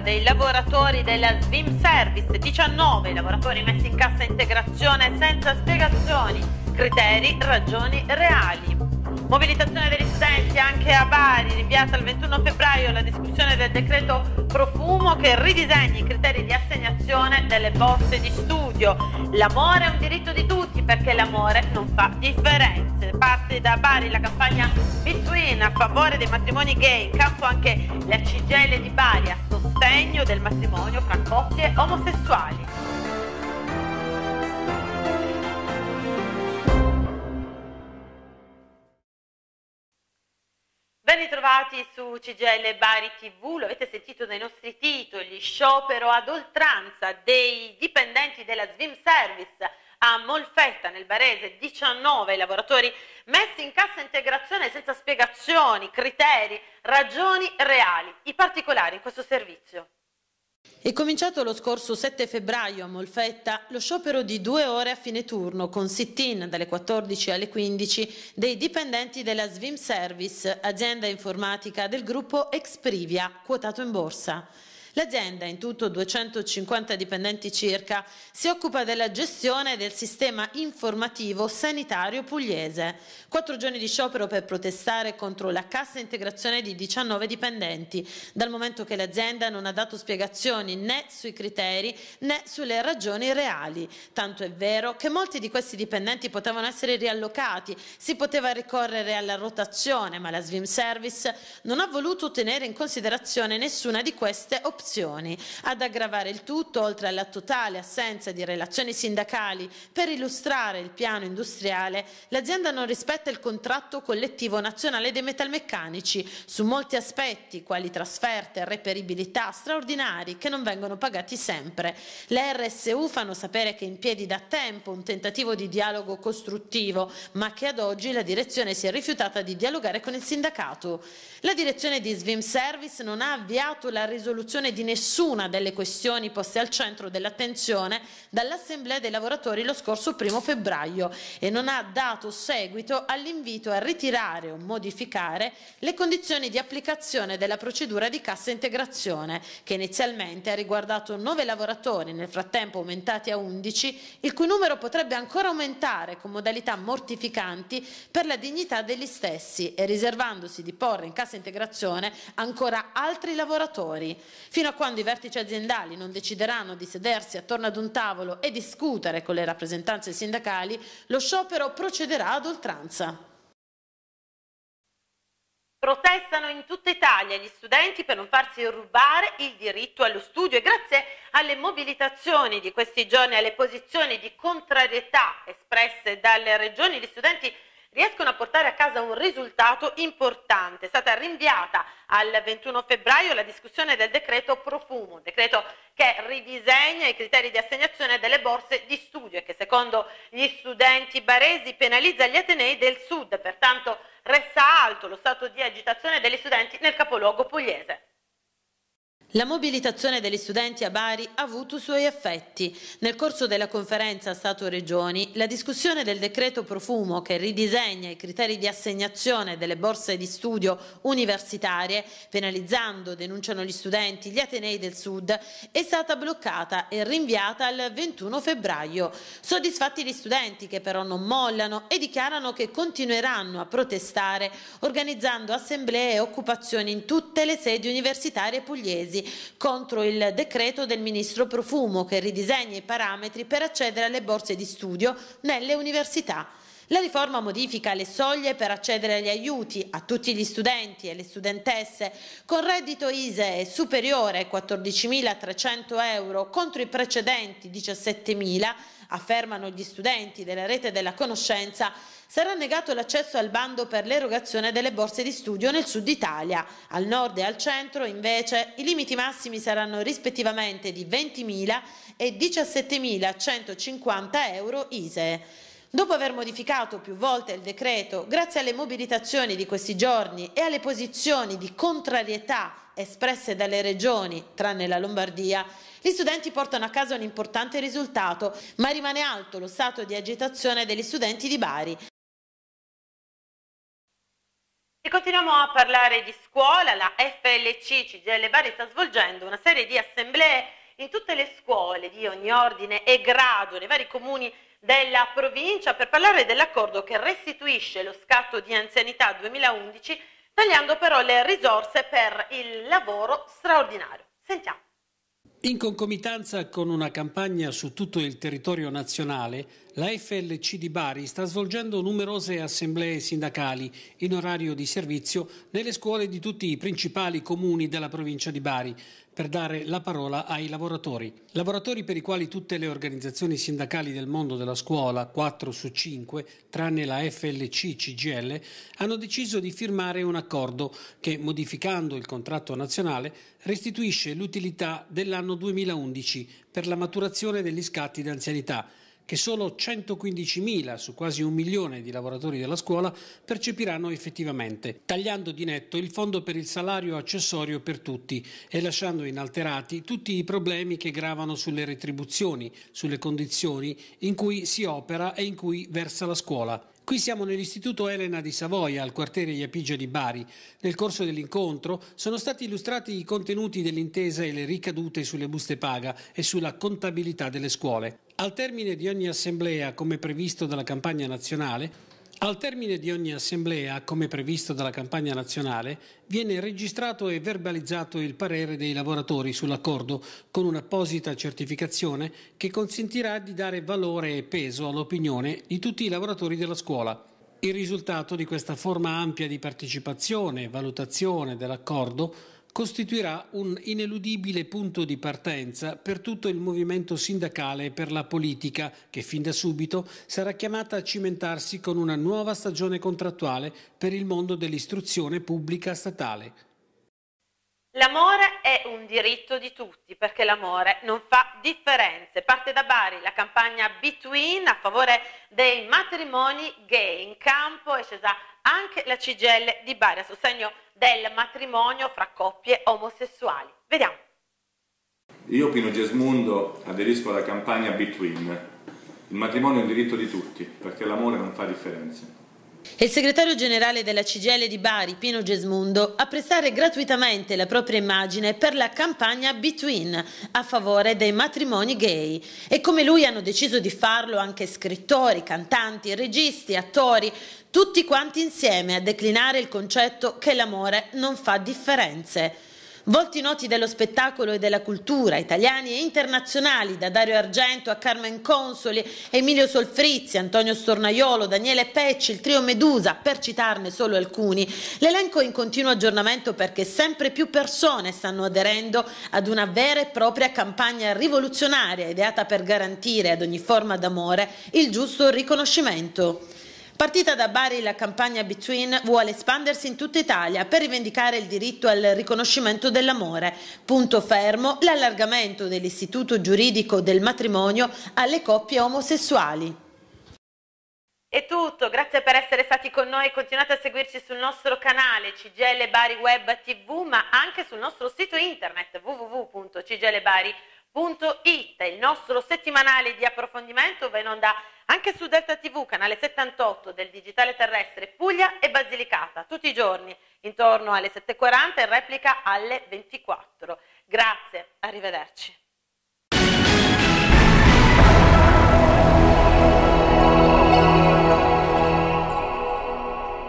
dei lavoratori della Svim Service, 19 lavoratori messi in cassa integrazione senza spiegazioni, criteri, ragioni reali. Mobilitazione degli studenti anche a Bari, rinviata il 21 febbraio la discussione del decreto profumo che ridisegna i criteri di assegnazione delle borse di studio. L'amore è un diritto di tutti perché l'amore non fa differenze. Parte da Bari la campagna Between a favore dei matrimoni gay, in campo anche la CGL di Bari a sostegno del matrimonio fra coppie omosessuali. ritrovati su CGL Bari TV, lo avete sentito dai nostri titoli, sciopero ad oltranza dei dipendenti della Svim Service a Molfetta nel Barese, 19 lavoratori messi in cassa integrazione senza spiegazioni, criteri, ragioni reali. I particolari in questo servizio. È cominciato lo scorso 7 febbraio a Molfetta lo sciopero di due ore a fine turno con sit-in dalle 14 alle 15 dei dipendenti della Svim Service, azienda informatica del gruppo Exprivia, quotato in borsa. L'azienda, in tutto 250 dipendenti circa, si occupa della gestione del sistema informativo sanitario pugliese. Quattro giorni di sciopero per protestare contro la cassa integrazione di 19 dipendenti, dal momento che l'azienda non ha dato spiegazioni né sui criteri né sulle ragioni reali. Tanto è vero che molti di questi dipendenti potevano essere riallocati, si poteva ricorrere alla rotazione, ma la Svim Service non ha voluto tenere in considerazione nessuna di queste opzioni opzioni. Ad aggravare il tutto, oltre alla totale assenza di relazioni sindacali per illustrare il piano industriale, l'azienda non rispetta il contratto collettivo nazionale dei metalmeccanici su molti aspetti, quali trasferte e reperibilità straordinari che non vengono pagati sempre. Le RSU fanno sapere che in piedi da tempo un tentativo di dialogo costruttivo, ma che ad oggi la direzione si è rifiutata di dialogare con il sindacato. La direzione di Svim Service non ha avviato la risoluzione soluzione di nessuna delle questioni poste al centro dell'attenzione dall'Assemblea dei lavoratori lo scorso primo febbraio e non ha dato seguito all'invito a ritirare o modificare le condizioni di applicazione della procedura di cassa integrazione, che inizialmente ha riguardato 9 lavoratori, nel frattempo aumentati a 11, il cui numero potrebbe ancora aumentare con modalità mortificanti per la dignità degli stessi e riservandosi di porre in cassa integrazione ancora altri lavoratori. Fino a quando i vertici aziendali non decideranno di sedersi attorno ad un tavolo e discutere con le rappresentanze sindacali, lo sciopero procederà ad oltranza. Protestano in tutta Italia gli studenti per non farsi rubare il diritto allo studio e grazie alle mobilitazioni di questi giorni, e alle posizioni di contrarietà espresse dalle regioni, gli studenti riescono a portare a casa un risultato importante. È stata rinviata al 21 febbraio la discussione del decreto Profumo, decreto che ridisegna i criteri di assegnazione delle borse di studio e che secondo gli studenti baresi penalizza gli atenei del sud, pertanto resta alto lo stato di agitazione degli studenti nel capoluogo pugliese. La mobilitazione degli studenti a Bari ha avuto i suoi effetti. Nel corso della conferenza Stato-Regioni, la discussione del decreto profumo che ridisegna i criteri di assegnazione delle borse di studio universitarie, penalizzando, denunciano gli studenti, gli Atenei del Sud, è stata bloccata e rinviata al 21 febbraio. Soddisfatti gli studenti che però non mollano e dichiarano che continueranno a protestare organizzando assemblee e occupazioni in tutte le sedi universitarie pugliesi mesi contro il decreto del ministro Profumo che ridisegna i parametri per accedere alle borse di studio nelle università. La riforma modifica le soglie per accedere agli aiuti a tutti gli studenti e le studentesse con reddito ISEE superiore a 14.300 euro contro i precedenti 17.000, affermano gli studenti della rete della conoscenza, sarà negato l'accesso al bando per l'erogazione delle borse di studio nel sud Italia. Al nord e al centro invece i limiti massimi saranno rispettivamente di 20.000 e 17.150 euro ISEE. Dopo aver modificato più volte il decreto, grazie alle mobilitazioni di questi giorni e alle posizioni di contrarietà espresse dalle regioni, tranne la Lombardia, gli studenti portano a casa un importante risultato, ma rimane alto lo stato di agitazione degli studenti di Bari. E continuiamo a parlare di scuola, la FLC CGL Bari sta svolgendo una serie di assemblee in tutte le scuole di ogni ordine e grado, nei vari comuni della provincia per parlare dell'accordo che restituisce lo scatto di anzianità 2011 tagliando però le risorse per il lavoro straordinario. Sentiamo. In concomitanza con una campagna su tutto il territorio nazionale, la FLC di Bari sta svolgendo numerose assemblee sindacali in orario di servizio nelle scuole di tutti i principali comuni della provincia di Bari per dare la parola ai lavoratori. Lavoratori per i quali tutte le organizzazioni sindacali del mondo della scuola, 4 su 5, tranne la FLC CGL, hanno deciso di firmare un accordo che, modificando il contratto nazionale, restituisce l'utilità dell'anno 2011 per la maturazione degli scatti d'anzianità che solo 115.000 su quasi un milione di lavoratori della scuola percepiranno effettivamente, tagliando di netto il fondo per il salario accessorio per tutti e lasciando inalterati tutti i problemi che gravano sulle retribuzioni, sulle condizioni in cui si opera e in cui versa la scuola. Qui siamo nell'Istituto Elena di Savoia, al quartiere Iapigio di Bari. Nel corso dell'incontro sono stati illustrati i contenuti dell'intesa e le ricadute sulle buste paga e sulla contabilità delle scuole. Al termine di ogni assemblea, come previsto dalla campagna nazionale, al termine di ogni assemblea, come previsto dalla campagna nazionale, viene registrato e verbalizzato il parere dei lavoratori sull'accordo con un'apposita certificazione che consentirà di dare valore e peso all'opinione di tutti i lavoratori della scuola. Il risultato di questa forma ampia di partecipazione e valutazione dell'accordo costituirà un ineludibile punto di partenza per tutto il movimento sindacale e per la politica, che fin da subito sarà chiamata a cimentarsi con una nuova stagione contrattuale per il mondo dell'istruzione pubblica statale. L'amore è un diritto di tutti perché l'amore non fa differenze. Parte da Bari la campagna Between a favore dei matrimoni gay. In campo è scesa anche la CGL di Bari a sostegno del matrimonio fra coppie omosessuali. Vediamo. Io, Pino Gesmundo, aderisco alla campagna Between. Il matrimonio è un diritto di tutti, perché l'amore non fa differenze. Il segretario generale della CGL di Bari, Pino Gesmundo, a prestare gratuitamente la propria immagine per la campagna Between a favore dei matrimoni gay. E come lui hanno deciso di farlo anche scrittori, cantanti, registi, attori, tutti quanti insieme a declinare il concetto che l'amore non fa differenze. Volti noti dello spettacolo e della cultura, italiani e internazionali, da Dario Argento a Carmen Consoli, Emilio Solfrizzi, Antonio Stornaiolo, Daniele Pecci, il trio Medusa, per citarne solo alcuni. L'elenco è in continuo aggiornamento perché sempre più persone stanno aderendo ad una vera e propria campagna rivoluzionaria ideata per garantire ad ogni forma d'amore il giusto riconoscimento. Partita da Bari, la campagna Between vuole espandersi in tutta Italia per rivendicare il diritto al riconoscimento dell'amore. Punto fermo l'allargamento dell'istituto giuridico del matrimonio alle coppie omosessuali. È tutto, grazie per essere stati con noi, continuate a seguirci sul nostro canale CGL Bari Web TV ma anche sul nostro sito internet www.cglbari.com www.deltatv.it, il nostro settimanale di approfondimento va in onda anche su Delta TV, canale 78 del digitale terrestre Puglia e Basilicata, tutti i giorni intorno alle 7.40 e replica alle 24. Grazie, arrivederci.